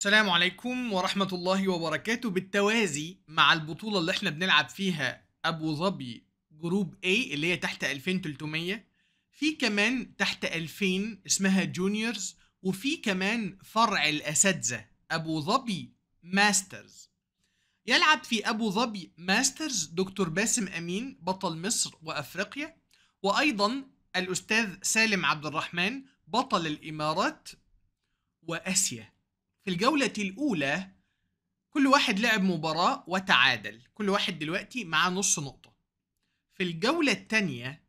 السلام عليكم ورحمة الله وبركاته بالتوازي مع البطولة اللي احنا بنلعب فيها أبو ظبي جروب A اللي هي تحت 2300 في كمان تحت 2000 اسمها جونيورز وفي كمان فرع الأساتذة أبو ظبي ماسترز يلعب في أبو ظبي ماسترز دكتور باسم أمين بطل مصر وأفريقيا وأيضا الأستاذ سالم عبد الرحمن بطل الإمارات وآسيا في الجولة الأولى كل واحد لعب مباراة وتعادل كل واحد دلوقتي معاه نص نقطة في الجولة التانية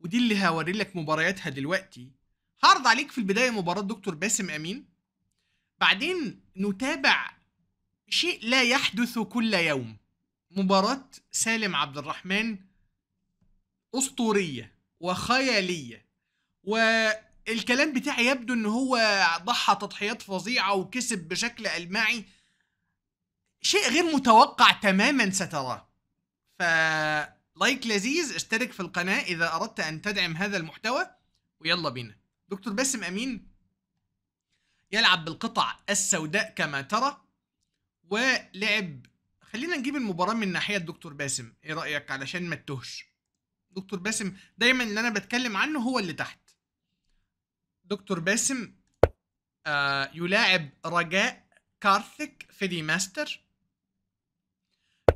ودي اللي هوري لك مبارياتها دلوقتي هعرض عليك في البداية مباراة دكتور باسم أمين بعدين نتابع شيء لا يحدث كل يوم مباراة سالم عبد الرحمن أسطورية وخيالية و الكلام بتاعي يبدو ان هو ضحى تضحيات فظيعه وكسب بشكل المعي شيء غير متوقع تماما ستراه ف لايك لذيذ اشترك في القناه اذا اردت ان تدعم هذا المحتوى ويلا بينا دكتور باسم امين يلعب بالقطع السوداء كما ترى ولعب خلينا نجيب المباراه من ناحيه دكتور باسم ايه رايك علشان ما تتهش دكتور باسم دايما اللي انا بتكلم عنه هو اللي تحت دكتور باسم آه يلاعب رجاء كارثك في دي ماستر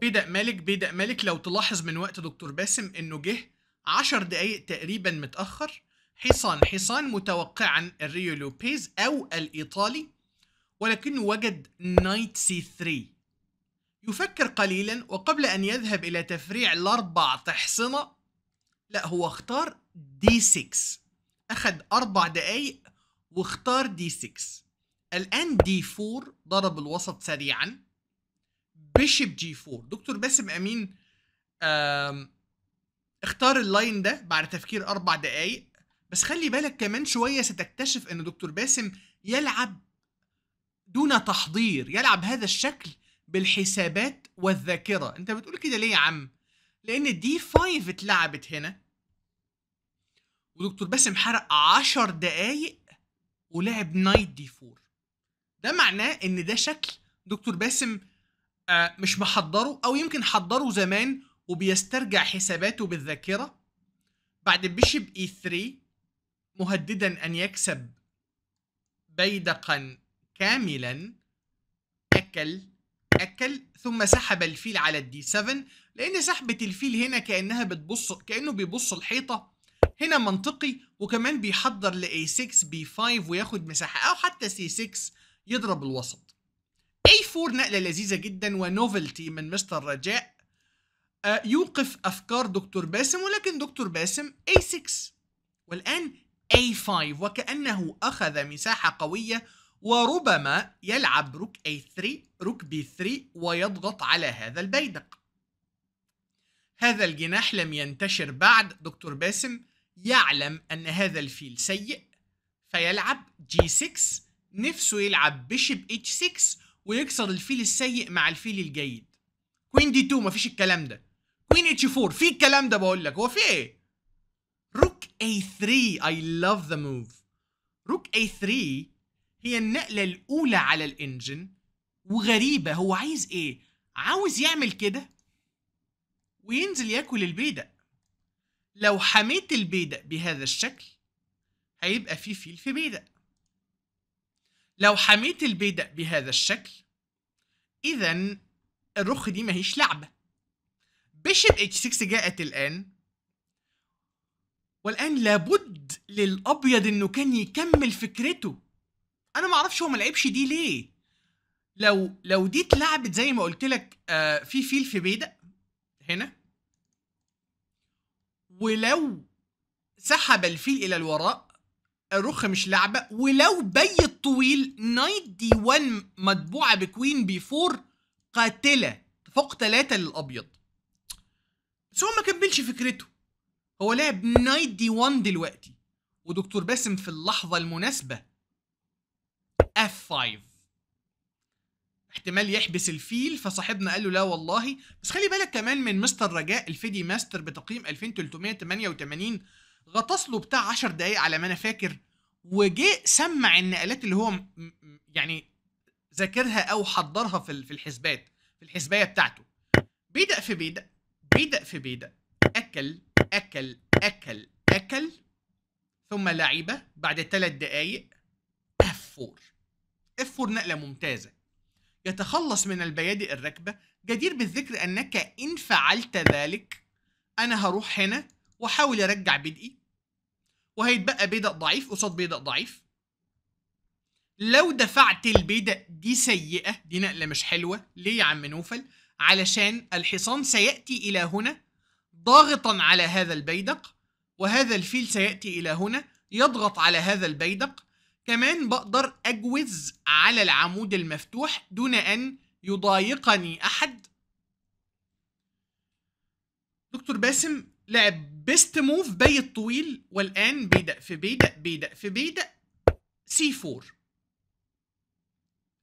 بدأ مالك بدأ مالك لو تلاحظ من وقت دكتور باسم انه جه عشر دقايق تقريبا متأخر حصان حصان متوقعا الريو لوبيز او الايطالي ولكنه وجد نايت سي 3 يفكر قليلا وقبل ان يذهب الى تفريع الاربع تحصنه لا هو اختار دي 6 اخد اربع دقايق واختار دي 6 الان دي 4 ضرب الوسط سريعا بيشب جي 4 دكتور باسم امين اختار اللاين ده بعد تفكير اربع دقايق بس خلي بالك كمان شويه ستكتشف ان دكتور باسم يلعب دون تحضير يلعب هذا الشكل بالحسابات والذاكره انت بتقول كده ليه يا عم لان دي 5 اتلعبت هنا ودكتور باسم حرق 10 دقايق ولعب نايت دي 4 ده معناه ان ده شكل دكتور باسم آه، مش محضره او يمكن حضره زمان وبيسترجع حساباته بالذاكره بعد بيشب اي 3 مهددا ان يكسب بيدقا كاملا اكل اكل ثم سحب الفيل على الدي 7 لان سحبه الفيل هنا كانها بتبص كانه بيبص الحيطه هنا منطقي وكمان بيحضر ل A6 B5 وياخد مساحة أو حتى C6 يضرب الوسط A4 نقلة لذيذة جدا ونوفلتي من مستر رجاء آه، يوقف أفكار دكتور باسم ولكن دكتور باسم A6 والآن A5 وكأنه أخذ مساحة قوية وربما يلعب روك A3 روك B3 ويضغط على هذا البيدق هذا الجناح لم ينتشر بعد دكتور باسم يعلم أن هذا الفيل سيء فيلعب G6 نفسه يلعب بيشب H6 ويكسر الفيل السيء مع الفيل الجيد كوين دي 2 مفيش الكلام ده كوين H4 في الكلام ده بقول لك هو في ايه روك A3 I love the move روك A3 هي النقلة الأولى على الإنجن وغريبة هو عايز إيه؟ عاوز يعمل كده وينزل ياكل البيدق لو حميت البيدق بهذا الشكل هيبقى في فيل في بيدق لو حميت البيدق بهذا الشكل اذا الرخ دي ماهيش لعبه بيشب اتش 6 جاءت الان والان لابد للابيض انه كان يكمل فكرته انا ما اعرفش هو ما لعبش دي ليه لو لو دي اتلعبت زي ما قلت لك آه في فيل في بيدق هنا ولو سحب الفيل الى الوراء الرخ مش لعبه ولو بيت طويل نايت دي 1 مطبوعه بكوين بي 4 قاتله فوق ثلاثه للابيض بس هو ما كملش فكرته هو لعب نايت دي 1 دلوقتي ودكتور باسم في اللحظه المناسبه اف 5 احتمال يحبس الفيل فصاحبنا قال له لا والله بس خلي بالك كمان من مستر رجاء الفيدي ماستر بتقييم 2388 غطس له بتاع 10 دقايق على ما انا فاكر وجه سمع النقلات اللي هو يعني ذاكرها او حضرها في في الحسبات في الحسبايه بتاعته بيدا في بيدا بيدا في بيدا اكل اكل اكل اكل ثم لعبه بعد ثلاث دقايق اف 4 اف 4 نقله ممتازه يتخلص من البيادئ الراكبة جدير بالذكر أنك إن فعلت ذلك أنا هروح هنا وأحاول أرجع بدقي وهيتبقى بيدق ضعيف قصاد بيدق ضعيف لو دفعت البيدق دي سيئة دي نقلة مش حلوة ليه يا عم نوفل علشان الحصان سيأتي إلى هنا ضاغطا على هذا البيدق وهذا الفيل سيأتي إلى هنا يضغط على هذا البيدق كمان بقدر أجوز على العمود المفتوح دون أن يضايقني أحد دكتور باسم لعب بيست موف بي الطويل والآن بيدق في بيدق بيدق في بيدق سي 4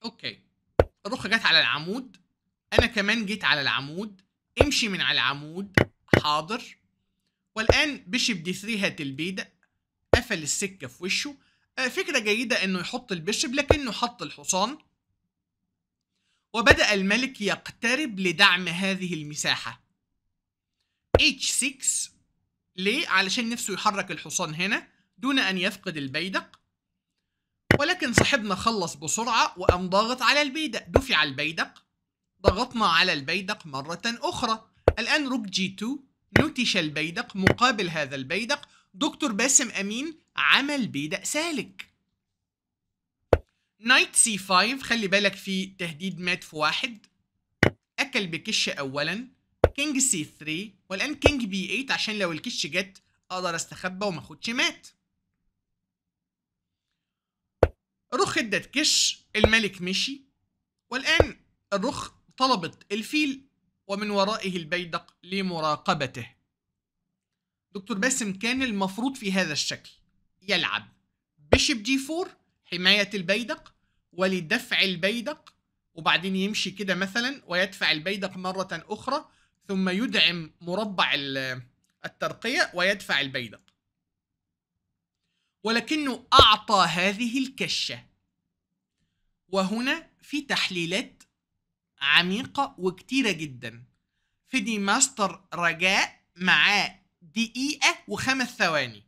أوكي الرخ جت على العمود أنا كمان جيت على العمود امشي من على العمود حاضر والآن بشب دي 3 هات البيدق قفل السكة في وشه آه، فكرة جيدة انه يحط البشب لكنه حط الحصان وبدأ الملك يقترب لدعم هذه المساحة H6 ليه؟ علشان نفسه يحرك الحصان هنا دون أن يفقد البيدق ولكن صاحبنا خلص بسرعة وقام ضاغط على البيدق دفع البيدق ضغطنا على البيدق مرة أخرى الآن روك جي 2 نتش البيدق مقابل هذا البيدق دكتور باسم امين عمل بيدق سالك نايت سي 5 خلي بالك في تهديد مات في واحد اكل بكش اولا كينج سي 3 والان كينج بي 8 عشان لو الكش جت اقدر استخبى وما اخدش مات الرخ ادت كش الملك مشي والان الرخ طلبت الفيل ومن ورائه البيدق لمراقبته دكتور باسم كان المفروض في هذا الشكل يلعب بشب جي 4 حماية البيدق ولدفع البيدق وبعدين يمشي كده مثلا ويدفع البيدق مرة أخرى ثم يدعم مربع الترقية ويدفع البيدق ولكنه أعطى هذه الكشة وهنا في تحليلات عميقة وكتيرة جدا فيدي ماستر رجاء معاه دقيقة وخمس ثواني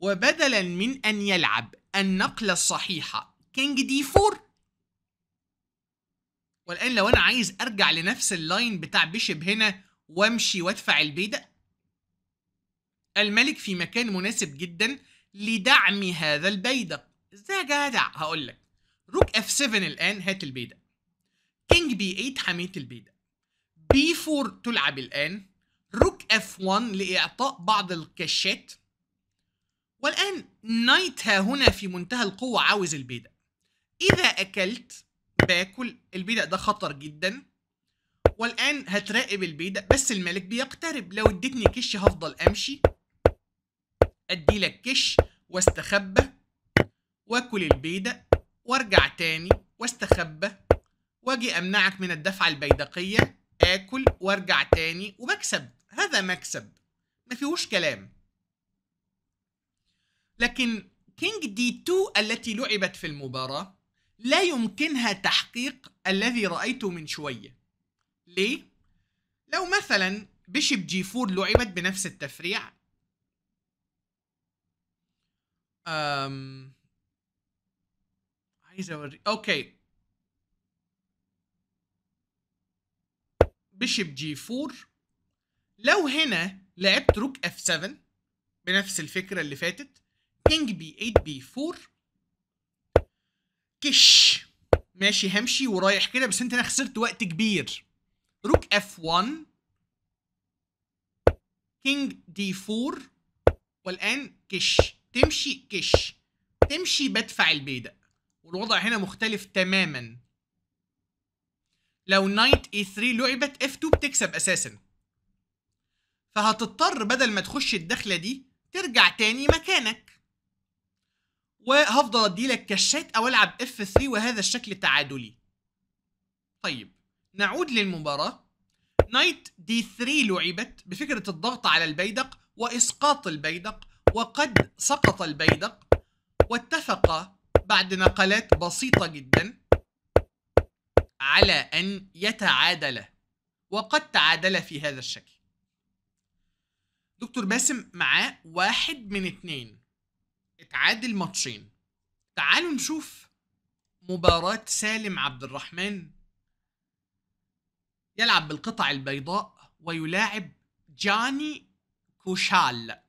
وبدلا من أن يلعب النقلة الصحيحة كينج دي فور والآن لو أنا عايز أرجع لنفس اللاين بتاع بيشب هنا وامشي وادفع البيدة الملك في مكان مناسب جدا لدعم هذا البيدق ازاي يا جدع هقول لك روك اف 7 الان هات البيدق كينج بي 8 حميت البيدق بي 4 تلعب الان روك اف 1 لإعطاء بعض الكشات والآن نايت ها هنا في منتهى القوة عاوز البيدق إذا أكلت باكل البيدق ده خطر جدا والآن هتراقب البيدق بس الملك بيقترب لو اديتني كش هفضل أمشي أدي لك كش واستخبى واكل البيدق وارجع تاني واستخبى واجي امنعك من الدفعه البيدقيه اكل وارجع تاني وبكسب هذا مكسب ما فيهوش كلام لكن كينج دي 2 التي لعبت في المباراة لا يمكنها تحقيق الذي رأيته من شوية ليه؟ لو مثلا بشيب جي 4 لعبت بنفس التفريع أم... عايز اوري اوكي بشيب جي 4 لو هنا لعبت روك F7 بنفس الفكرة اللي فاتت كينج بي 8 بي 4 كش ماشي همشي ورايح كده بس انت هنا خسرت وقت كبير روك F1 كينج دي 4 والآن كش تمشي كش تمشي بدفع البيدق والوضع هنا مختلف تماما لو نايت اي 3 لعبت اف 2 بتكسب اساسا فهتضطر بدل ما تخش الدخلة دي ترجع تاني مكانك وهفضل اديلك كشات او العب اف 3 وهذا الشكل تعادلي طيب نعود للمباراة نايت دي 3 لعبت بفكرة الضغط على البيدق واسقاط البيدق وقد سقط البيدق واتفق بعد نقلات بسيطة جدا على أن يتعادل وقد تعادل في هذا الشكل دكتور باسم معاه واحد من اتنين اتعادل ماتشين تعالوا نشوف مباراة سالم عبد الرحمن يلعب بالقطع البيضاء ويلاعب جاني كوشال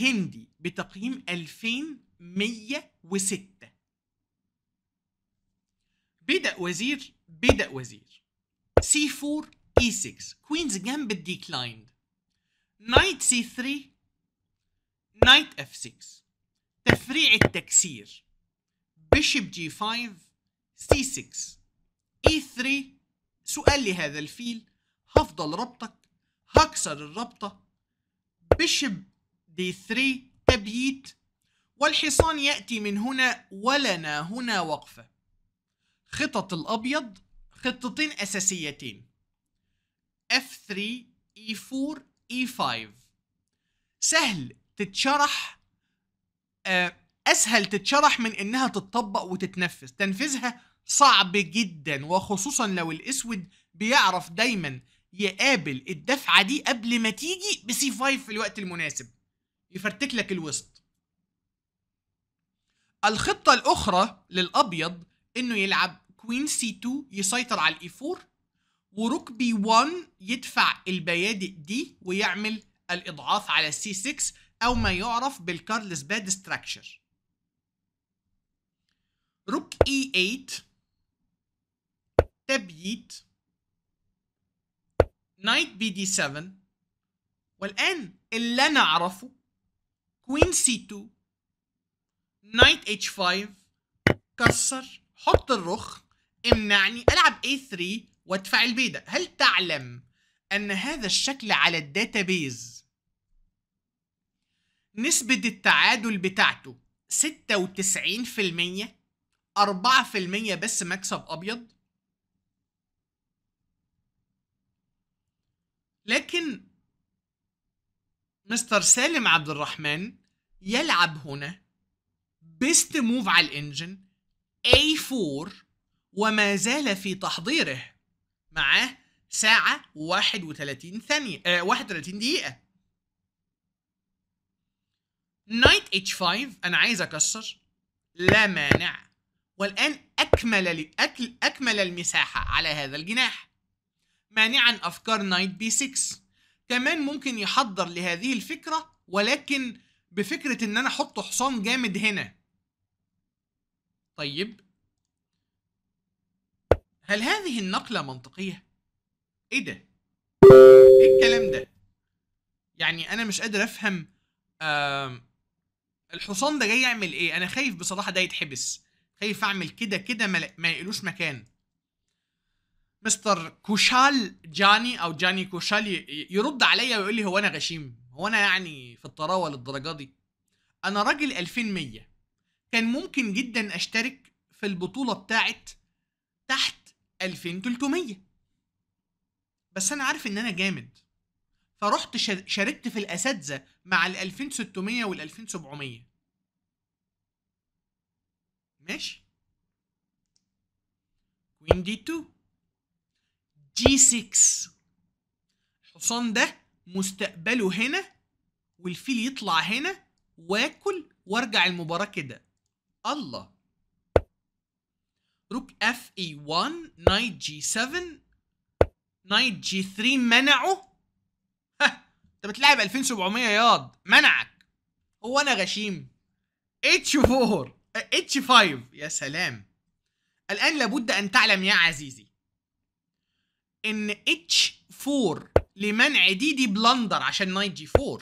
هندي بتقييم 2106 بدأ وزير بدأ وزير سي 4 اي 6 كوينز جامب ديكلايند نايت سي 3 نايت اف 6 تفريع التكسير بيشب جي 5 سي 6 اي 3 سؤال لهذا الفيل هفضل ربطك هكسر الربطة بيشب دي 3 تبييت والحصان يأتي من هنا ولنا هنا وقفة خطط الأبيض خطتين أساسيتين F3 E4 E5 سهل تتشرح آه، أسهل تتشرح من إنها تتطبق وتتنفذ تنفيذها صعب جدا وخصوصا لو الأسود بيعرف دايما يقابل الدفعة دي قبل ما تيجي بسي 5 في الوقت المناسب يفرتك لك الوسط الخطة الأخرى للأبيض إنه يلعب كوين سي 2 يسيطر على الإي e 4 وركبي 1 يدفع البيادئ دي ويعمل الاضعاف على السي 6 او ما يعرف بالكارلس باد ستراكشر روك اي e 8 تبييت نايت بي دي 7 والان اللي انا اعرفه كوين سي 2 نايت اتش 5 كسر حط الرخ امنعني العب اي 3 وادفع البيدة هل تعلم أن هذا الشكل على الداتابيز نسبة التعادل بتاعته 96% 4% بس مكسب أبيض لكن مستر سالم عبد الرحمن يلعب هنا بيست موف على الانجن A4 وما زال في تحضيره معاه ساعة و31 ثانية آه 31 دقيقة نايت اتش 5 انا عايز اكسر لا مانع والان اكمل أكل اكمل المساحة على هذا الجناح مانعا افكار نايت بي 6 كمان ممكن يحضر لهذه الفكرة ولكن بفكرة ان انا احط حصان جامد هنا طيب هل هذه النقلة منطقية؟ ايه ده؟ ايه الكلام ده؟ يعني انا مش قادر افهم الحصان ده جاي يعمل ايه؟ انا خايف بصراحة ده يتحبس خايف اعمل كده كده ما يقلوش مكان مستر كوشال جاني او جاني كوشال يرد عليا ويقول لي هو انا غشيم هو انا يعني في الطراوه للدرجه دي انا راجل 2100 كان ممكن جدا اشترك في البطوله بتاعت تحت 2300 بس انا عارف ان انا جامد فرحت شاركت في الاساتذه مع ال 2600 وال 2700 ماشي كوين دي 2 جي 6 الحصان ده مستقبله هنا والفيل يطلع هنا واكل وارجع المباراه كده الله روك اف اي 1 نايت جي 7 نايت جي 3 منعه ها انت بتلعب 2700 ياض منعك هو انا غشيم اتش 4 اتش 5 يا سلام الان لابد ان تعلم يا عزيزي ان اتش 4 لمنع دي دي بلندر عشان نايت جي 4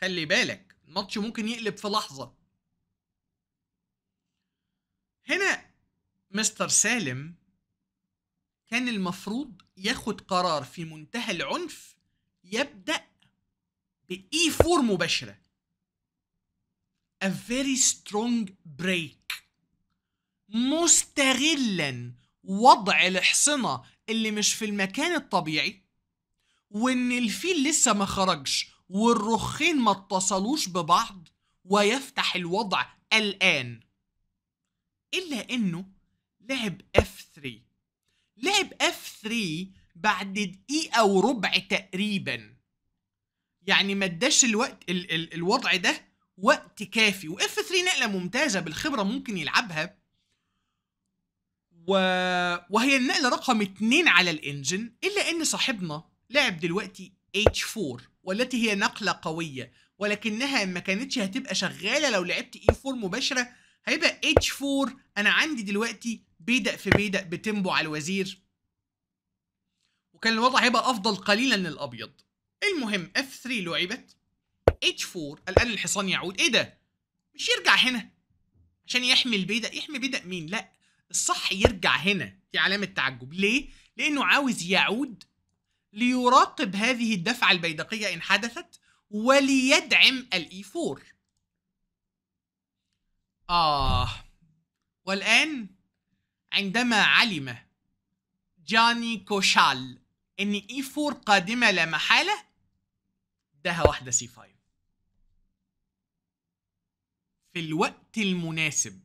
خلي بالك الماتش ممكن يقلب في لحظه هنا مستر سالم كان المفروض ياخد قرار في منتهى العنف يبدأ بإي 4 e مباشرة A very strong break مستغلا وضع الحصنة اللي مش في المكان الطبيعي وإن الفيل لسه ما خرجش والرخين ما اتصلوش ببعض ويفتح الوضع الآن إلا إنه لعب اف 3 لعب اف 3 بعد دقيقة وربع تقريبا يعني ما اداش الوقت ال ال الوضع ده وقت كافي واف 3 نقله ممتازه بالخبره ممكن يلعبها و... وهي النقله رقم 2 على الانجن الا ان صاحبنا لعب دلوقتي H4 والتي هي نقله قويه ولكنها ما كانتش هتبقى شغاله لو لعبت E4 مباشره هيبقى H4 انا عندي دلوقتي بيدق في بيدق بتنبو على الوزير وكان الوضع هيبقى افضل قليلا للابيض المهم اف 3 لعبت اتش 4 الان الحصان يعود ايه ده مش يرجع هنا عشان يحمي البيدق يحمي بيدق مين لا الصح يرجع هنا دي علامه تعجب ليه لانه عاوز يعود ليراقب هذه الدفعه البيدقيه ان حدثت وليدعم الاي 4 e اه والان عندما علم جاني كوشال ان اي 4 قادمه لا محاله اداها واحده سي 5 في الوقت المناسب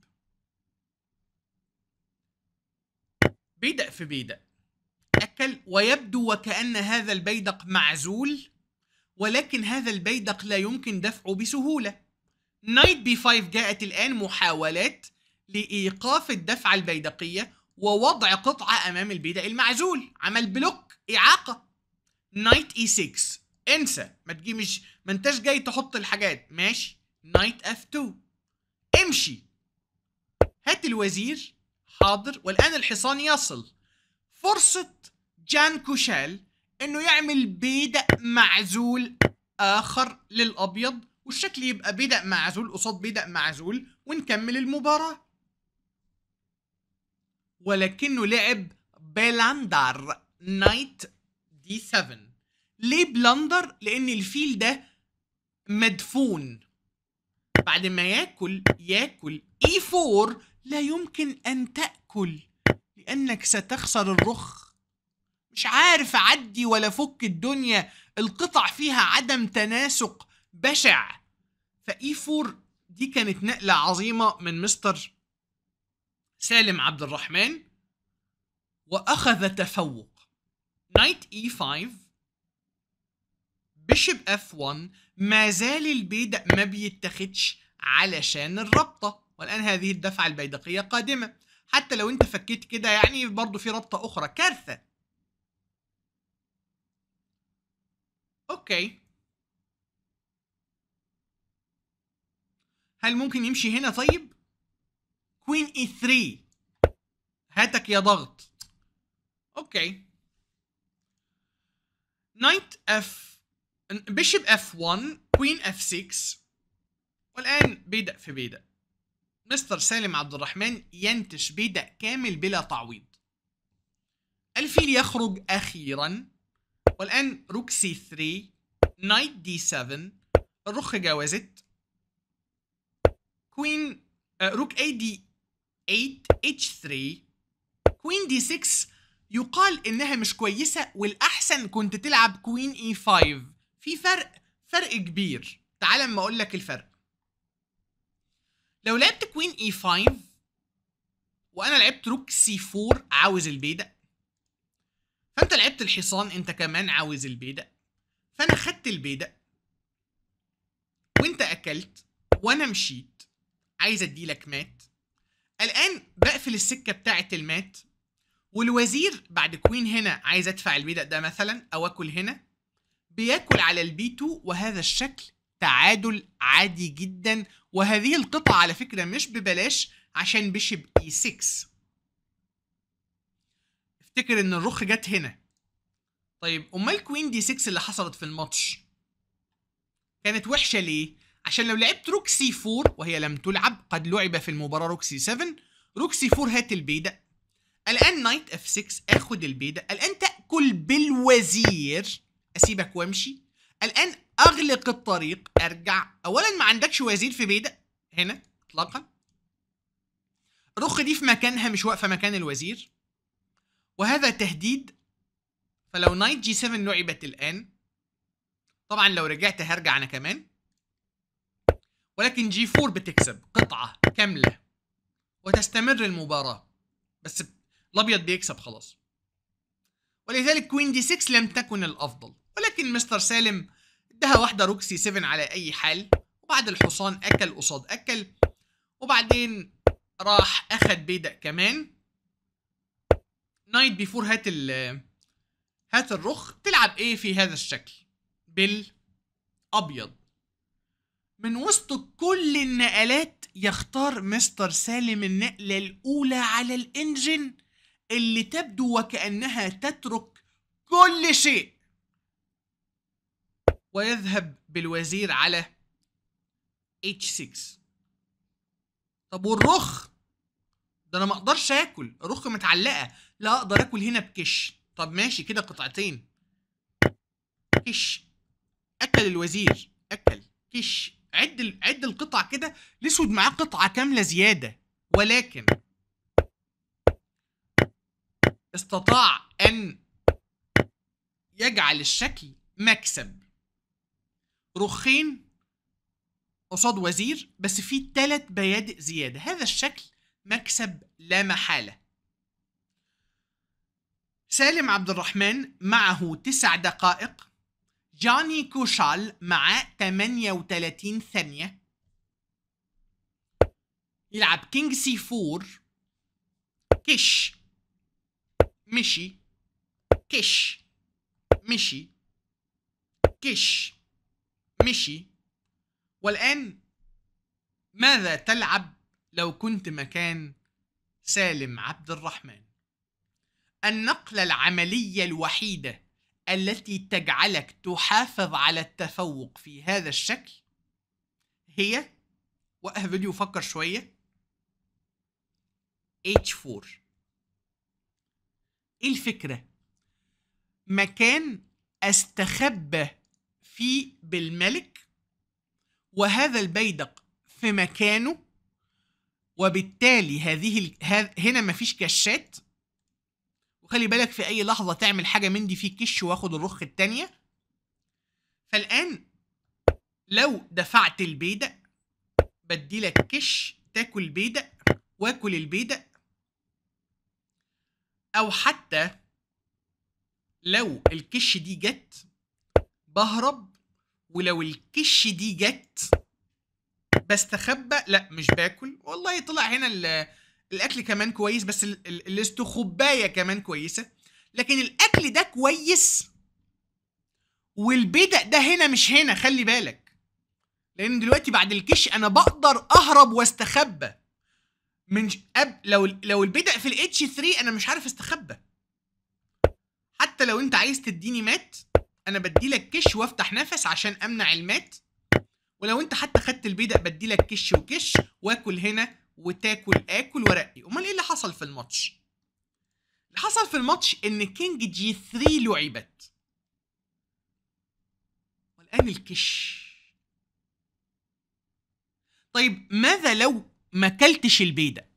بيدق في بيدق أكل ويبدو وكأن هذا البيدق معزول ولكن هذا البيدق لا يمكن دفعه بسهولة نايت بي 5 جاءت الآن محاولات لإيقاف الدفعة البيدقية ووضع قطعة أمام البيدق المعزول عمل بلوك إعاقة نايت اي 6 انسى ما تجي مش ما انتش جاي تحط الحاجات ماشي نايت اف 2 امشي هات الوزير حاضر والآن الحصان يصل فرصة جان كوشال انه يعمل بيدق معزول آخر للأبيض والشكل يبقى بيدق معزول قصاد بيدق معزول ونكمل المباراة ولكنه لعب بلاندر نايت دي 7 ليه بلندر لان الفيل ده مدفون بعد ما ياكل ياكل اي e 4 لا يمكن ان تاكل لانك ستخسر الرخ مش عارف اعدي ولا فك الدنيا القطع فيها عدم تناسق بشع فاي 4 e دي كانت نقله عظيمه من مستر سالم عبد الرحمن وأخذ تفوق نايت اي 5 بيشب اف 1 ما زال البيدق ما بيتاخدش علشان الرابطة والآن هذه الدفعة البيدقية قادمة حتى لو انت فكيت كده يعني برضه في رابطة أخرى كارثة أوكي هل ممكن يمشي هنا طيب؟ كوين اي 3 هاتك يا ضغط اوكي نايت اف بيشب اف 1 كوين اف 6 والان بيدق في بيدق مستر سالم عبد الرحمن ينتش بيدق كامل بلا تعويض الفيل يخرج اخيرا والان روك سي 3 نايت دي 7 الرخ جاوزت كوين آه، روك اي دي 8H3 كوين دي 6 يقال انها مش كويسة والاحسن كنت تلعب كوين اي 5 في فرق فرق كبير تعال اما اقول لك الفرق لو لعبت كوين اي 5 وانا لعبت روك سي 4 عاوز البيدق فانت لعبت الحصان انت كمان عاوز البيدق فانا خدت البيدق وانت اكلت وانا مشيت عايز اديلك مات الان بقفل السكه بتاعه المات والوزير بعد كوين هنا عايز ادفع البيدق ده مثلا او اكل هنا بياكل على البي2 وهذا الشكل تعادل عادي جدا وهذه القطعة على فكرة مش ببلاش عشان بيشب اي 6 افتكر ان الرخ جت هنا طيب امال كوين دي 6 اللي حصلت في الماتش كانت وحشة ليه؟ عشان لو لعبت روكسي 4 وهي لم تلعب قد لعب في المباراة روكسي 7 روكسي 4 هات البيدا الآن نايت اف 6 آخد البيدا الآن تأكل بالوزير أسيبك وأمشي الآن أغلق الطريق أرجع أولا ما عندكش وزير في بيدا هنا إطلاقا رخ دي في مكانها مش واقفة مكان الوزير وهذا تهديد فلو نايت جي 7 لعبت الآن طبعا لو رجعت هرجع أنا كمان ولكن جي 4 بتكسب قطعه كامله وتستمر المباراه بس الابيض بيكسب خلاص ولذلك كوين دي 6 لم تكن الافضل ولكن مستر سالم ادها واحده روكسي 7 على اي حال وبعد الحصان اكل قصاد اكل وبعدين راح اخد بيدق كمان نايت بيفور هات ال هات الرخ تلعب ايه في هذا الشكل بالابيض من وسط كل النقلات يختار مستر سالم النقلة الأولى على الإنجن اللي تبدو وكأنها تترك كل شيء ويذهب بالوزير على H6 طب والرخ ده انا ما اقدرش اكل الرخ متعلقه لا اقدر اكل هنا بكش طب ماشي كده قطعتين كش اكل الوزير اكل كش عد عد القطع كده الاسود معاه قطعه كامله زياده ولكن استطاع ان يجعل الشكل مكسب رخين قصاد وزير بس فيه ثلاث بيادق زياده هذا الشكل مكسب لا محاله سالم عبد الرحمن معه تسع دقائق جاني كوشال مع 38 ثانية يلعب كينج سي 4 كش مشي كش مشي كش مشي والآن ماذا تلعب لو كنت مكان سالم عبد الرحمن النقلة العملية الوحيدة التي تجعلك تحافظ على التفوق في هذا الشكل هي وقف فيديو فكر شوية H4 ايه الفكرة؟ مكان استخبى فيه بالملك وهذا البيدق في مكانه وبالتالي هذه هنا مفيش كشات وخلي بالك في اي لحظه تعمل حاجه من دي في كش واخد الرخ التانيه فالان لو دفعت البيدق بديلك كش تاكل بيدق واكل البيدق او حتى لو الكش دي جت بهرب ولو الكش دي جت بستخبى لا مش باكل والله طلع هنا الاكل كمان كويس بس الاستخبايه كمان كويسه لكن الاكل ده كويس والبدأ ده هنا مش هنا خلي بالك لان دلوقتي بعد الكش انا بقدر اهرب واستخبى من أب لو لو البدأ في الاتش 3 انا مش عارف استخبى حتى لو انت عايز تديني مات انا بدي لك كش وافتح نفس عشان امنع المات ولو انت حتى خدت البيدق لك كش وكش واكل هنا وتاكل اكل ورقي امال ايه اللي حصل في الماتش اللي حصل في الماتش ان كينج جي 3 لعبت والان الكش طيب ماذا لو ما كلتش البيدا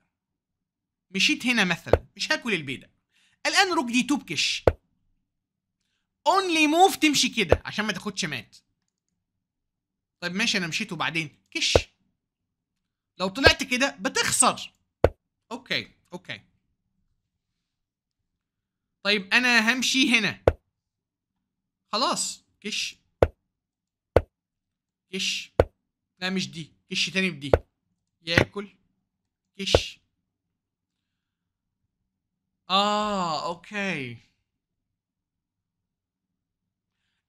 مشيت هنا مثلا مش هاكل البيدا الان روك دي توب كش اونلي موف تمشي كده عشان ما تاخدش مات طيب ماشي انا مشيت وبعدين كش لو طلعت كده بتخسر اوكي اوكي طيب انا همشي هنا خلاص كش كش لا مش دي كش تاني بدي ياكل كش اه اوكي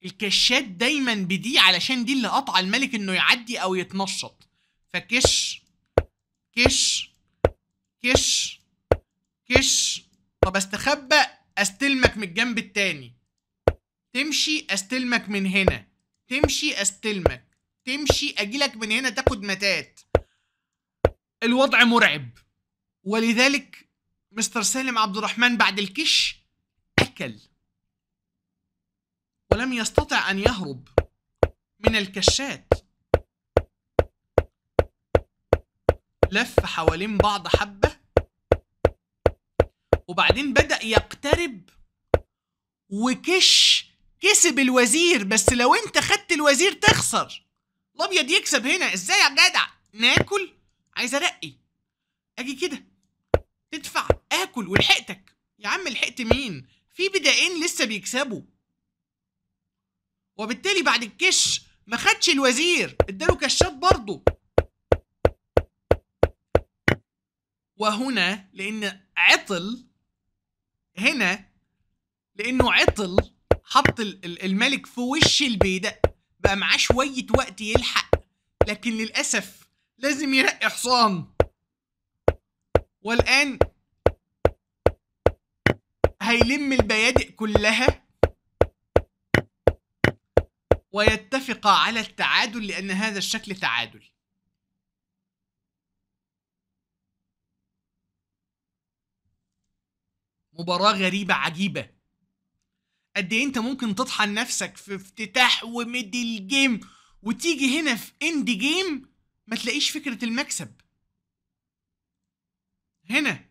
الكشات دايما بدي علشان دي اللي قطع الملك انه يعدي او يتنشط فكش كش كش كش طب استخبى استلمك من الجنب التاني تمشي استلمك من هنا تمشي استلمك تمشي اجيلك من هنا تاخد متات الوضع مرعب ولذلك مستر سالم عبد الرحمن بعد الكش اكل ولم يستطع ان يهرب من الكشات لف حوالين بعض حبة وبعدين بدأ يقترب وكش كسب الوزير بس لو انت خدت الوزير تخسر الابيض يكسب هنا ازاي يا جدع ناكل عايز ارقي اجي كده تدفع اكل ولحقتك يا عم لحقت مين في بدائين لسه بيكسبوا وبالتالي بعد الكش ما خدش الوزير اداله كشات برضه وهنا لان عطل هنا لانه عطل حط الملك في وش البيدق بقى معاه شويه وقت يلحق لكن للاسف لازم يرقي حصان والان هيلم البيادق كلها ويتفق على التعادل لان هذا الشكل تعادل مباراه غريبه عجيبه قد ايه انت ممكن تطحن نفسك في افتتاح وميد الجيم وتيجي هنا في اند جيم ما تلاقيش فكره المكسب هنا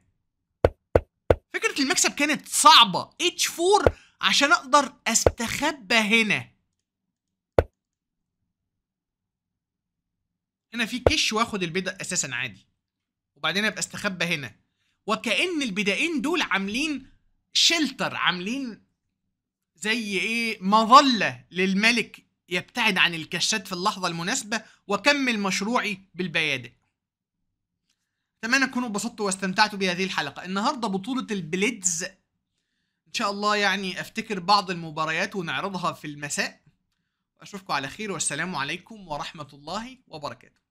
فكره المكسب كانت صعبه اتش 4 عشان اقدر استخبى هنا هنا في كش واخد البيضه اساسا عادي وبعدين ابقى استخبى هنا وكأن البدائين دول عاملين شلتر عاملين زي ايه مظلة للملك يبتعد عن الكشات في اللحظة المناسبة وكمل مشروعي بالبيادق اتمنى تكونوا اتبسطتوا واستمتعتوا بهذه الحلقة النهاردة بطولة البليدز ان شاء الله يعني افتكر بعض المباريات ونعرضها في المساء اشوفكم على خير والسلام عليكم ورحمة الله وبركاته